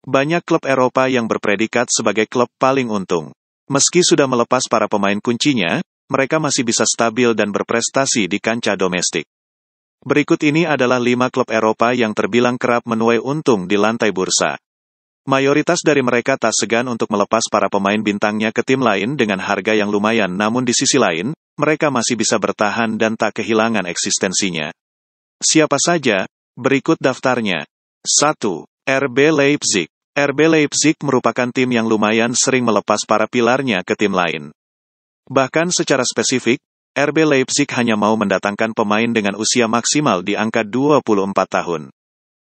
Banyak klub Eropa yang berpredikat sebagai klub paling untung. Meski sudah melepas para pemain kuncinya, mereka masih bisa stabil dan berprestasi di kancah domestik. Berikut ini adalah lima klub Eropa yang terbilang kerap menuai untung di lantai bursa. Mayoritas dari mereka tak segan untuk melepas para pemain bintangnya ke tim lain dengan harga yang lumayan namun di sisi lain, mereka masih bisa bertahan dan tak kehilangan eksistensinya. Siapa saja? Berikut daftarnya. 1. RB Leipzig RB Leipzig merupakan tim yang lumayan sering melepas para pilarnya ke tim lain. Bahkan secara spesifik, RB Leipzig hanya mau mendatangkan pemain dengan usia maksimal di angka 24 tahun.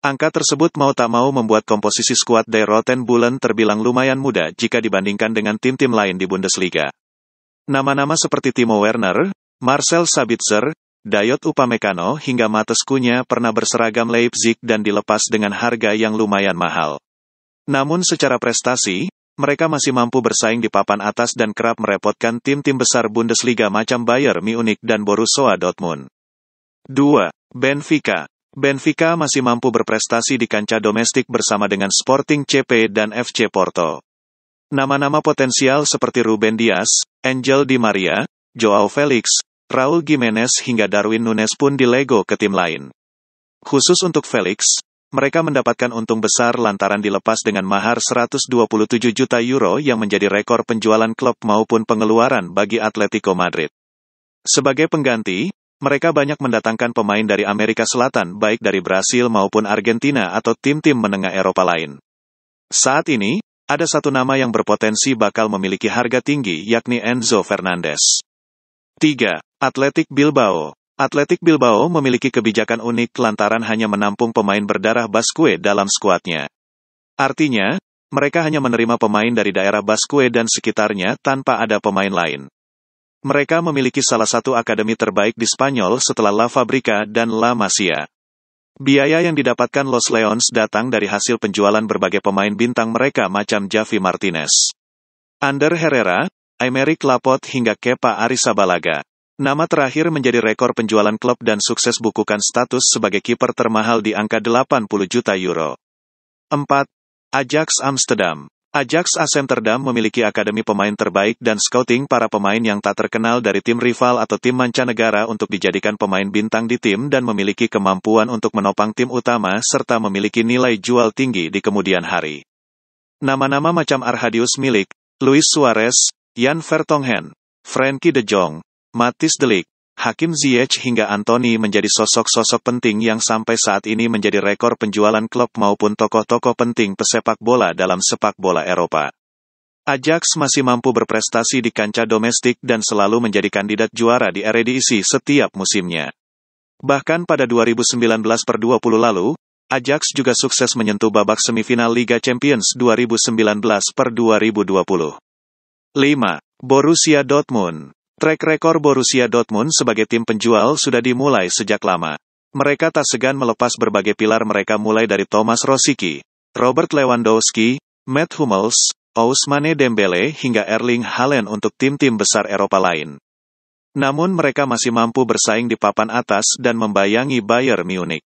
Angka tersebut mau tak mau membuat komposisi skuad Der Roten Bulan terbilang lumayan muda jika dibandingkan dengan tim-tim lain di Bundesliga. Nama-nama seperti Timo Werner, Marcel Sabitzer, Dayot Upamecano hingga Mateskunya pernah berseragam Leipzig dan dilepas dengan harga yang lumayan mahal. Namun secara prestasi, mereka masih mampu bersaing di papan atas dan kerap merepotkan tim-tim besar Bundesliga macam Bayern Munich dan Borussia Dortmund. 2. Benfica Benfica masih mampu berprestasi di kancah domestik bersama dengan Sporting CP dan FC Porto. Nama-nama potensial seperti Ruben Dias, Angel Di Maria, Joao Felix, Raul Jimenez hingga Darwin Nunes pun dilego ke tim lain. Khusus untuk Felix, mereka mendapatkan untung besar lantaran dilepas dengan mahar 127 juta euro yang menjadi rekor penjualan klub maupun pengeluaran bagi Atletico Madrid. Sebagai pengganti, mereka banyak mendatangkan pemain dari Amerika Selatan baik dari Brasil maupun Argentina atau tim-tim menengah Eropa lain. Saat ini, ada satu nama yang berpotensi bakal memiliki harga tinggi yakni Enzo Fernandez. 3. Atletik Bilbao Atletik Bilbao memiliki kebijakan unik lantaran hanya menampung pemain berdarah Baskue dalam skuadnya. Artinya, mereka hanya menerima pemain dari daerah Baskue dan sekitarnya tanpa ada pemain lain. Mereka memiliki salah satu akademi terbaik di Spanyol setelah La Fabrica dan La Masia. Biaya yang didapatkan Los Leons datang dari hasil penjualan berbagai pemain bintang mereka macam Javi Martinez. Under Herrera, Aymeric Laporte hingga Kepa Arisabalaga. Nama terakhir menjadi rekor penjualan klub dan sukses bukukan status sebagai kiper termahal di angka 80 juta euro. 4. Ajax Amsterdam Ajax Amsterdam memiliki akademi pemain terbaik dan scouting para pemain yang tak terkenal dari tim rival atau tim mancanegara untuk dijadikan pemain bintang di tim dan memiliki kemampuan untuk menopang tim utama serta memiliki nilai jual tinggi di kemudian hari. Nama-nama macam Arhadius Milik, Luis Suarez, Jan Vertonghen, Frankie de Jong, Matis Delik, Hakim Ziyech hingga Anthony menjadi sosok-sosok penting yang sampai saat ini menjadi rekor penjualan klub maupun tokoh-tokoh penting pesepak bola dalam sepak bola Eropa. Ajax masih mampu berprestasi di kancah domestik dan selalu menjadi kandidat juara di Eredivisie setiap musimnya. Bahkan pada 2019 20 lalu, Ajax juga sukses menyentuh babak semifinal Liga Champions 2019 2020. 5. Borussia Dortmund Track record Borussia Dortmund sebagai tim penjual sudah dimulai sejak lama. Mereka tak segan melepas berbagai pilar mereka mulai dari Thomas Rosicky, Robert Lewandowski, Matt Hummels, Ousmane Dembele hingga Erling Haaland untuk tim-tim besar Eropa lain. Namun mereka masih mampu bersaing di papan atas dan membayangi Bayern Munich.